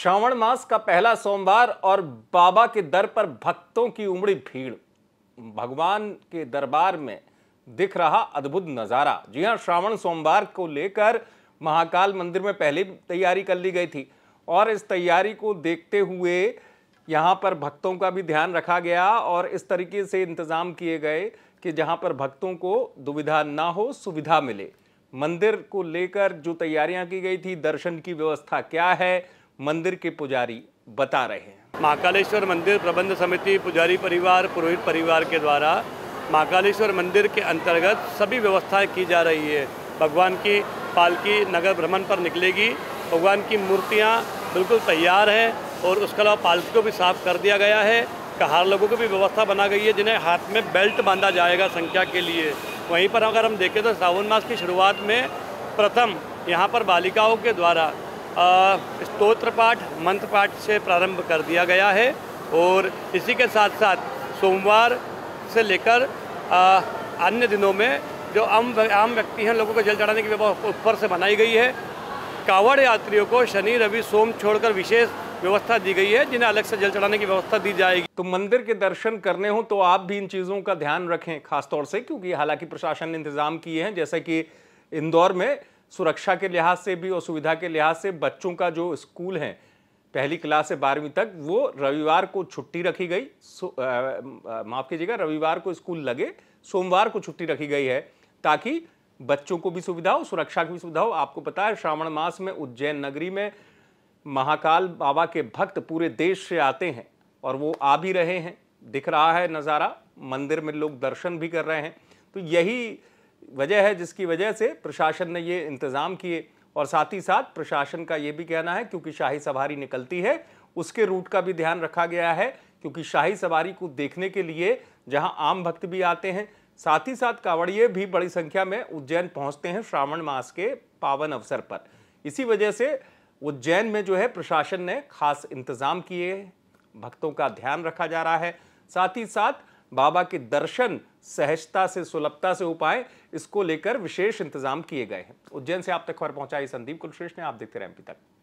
श्रावण मास का पहला सोमवार और बाबा के दर पर भक्तों की उमड़ी भीड़ भगवान के दरबार में दिख रहा अद्भुत नज़ारा जी हाँ श्रावण सोमवार को लेकर महाकाल मंदिर में पहले तैयारी कर ली गई थी और इस तैयारी को देखते हुए यहाँ पर भक्तों का भी ध्यान रखा गया और इस तरीके से इंतज़ाम किए गए कि जहाँ पर भक्तों को दुविधा ना हो सुविधा मिले मंदिर को लेकर जो तैयारियाँ की गई थी दर्शन की व्यवस्था क्या है मंदिर के पुजारी बता रहे हैं महाकालेश्वर मंदिर प्रबंध समिति पुजारी परिवार पुरोहित परिवार के द्वारा महाकालेश्वर मंदिर के अंतर्गत सभी व्यवस्थाएं की जा रही है भगवान की पालकी नगर भ्रमण पर निकलेगी भगवान की मूर्तियाँ बिल्कुल तैयार हैं और उसके अलावा पालकी को भी साफ कर दिया गया है कहार लोगों की भी व्यवस्था बना गई है जिन्हें हाथ में बेल्ट बांधा जाएगा संख्या के लिए वहीं पर अगर हम देखें तो सावन मास की शुरुआत में प्रथम यहाँ पर बालिकाओं के द्वारा स्त्रोत्र पाठ मंत्र पाठ से प्रारंभ कर दिया गया है और इसी के साथ साथ सोमवार से लेकर अन्य दिनों में जो आम आम व्यक्ति हैं लोगों को जल चढ़ाने की व्यवस्था ऊपर से बनाई गई है कावड़ यात्रियों को शनि रवि सोम छोड़कर विशेष व्यवस्था दी गई है जिन्हें अलग से जल चढ़ाने की व्यवस्था दी जाएगी तो मंदिर के दर्शन करने हो तो आप भी इन चीज़ों का ध्यान रखें खासतौर से क्योंकि हालांकि प्रशासन ने इंतजाम किए हैं जैसे कि इंदौर में सुरक्षा के लिहाज से भी और सुविधा के लिहाज से बच्चों का जो स्कूल है पहली क्लास से बारहवीं तक वो रविवार को छुट्टी रखी गई माफ़ कीजिएगा रविवार को स्कूल लगे सोमवार को छुट्टी रखी गई है ताकि बच्चों को भी सुविधा हो सुरक्षा की भी सुविधा हो आपको पता है श्रावण मास में उज्जैन नगरी में महाकाल बाबा के भक्त पूरे देश से आते हैं और वो आ भी रहे हैं दिख रहा है नज़ारा मंदिर में लोग दर्शन भी कर रहे हैं तो यही वजह है जिसकी वजह से प्रशासन ने ये इंतज़ाम किए और साथ ही साथ प्रशासन का ये भी कहना है क्योंकि शाही सवारी निकलती है उसके रूट का भी ध्यान रखा गया है क्योंकि शाही सवारी को देखने के लिए जहां आम भक्त भी आते हैं साथ ही साथ कांवड़िए भी बड़ी संख्या में उज्जैन पहुंचते हैं श्रावण मास के पावन अवसर पर इसी वजह से उज्जैन में जो है प्रशासन ने खास इंतज़ाम किए भक्तों का ध्यान रखा जा रहा है साथ ही साथ बाबा के दर्शन सहजता से सुलभता से उपाय इसको लेकर विशेष इंतजाम किए गए हैं उज्जैन से आप तक खबर पहुंचाई संदीप कुलश्रेष्ठ ने आप देखते रहे एमपी तक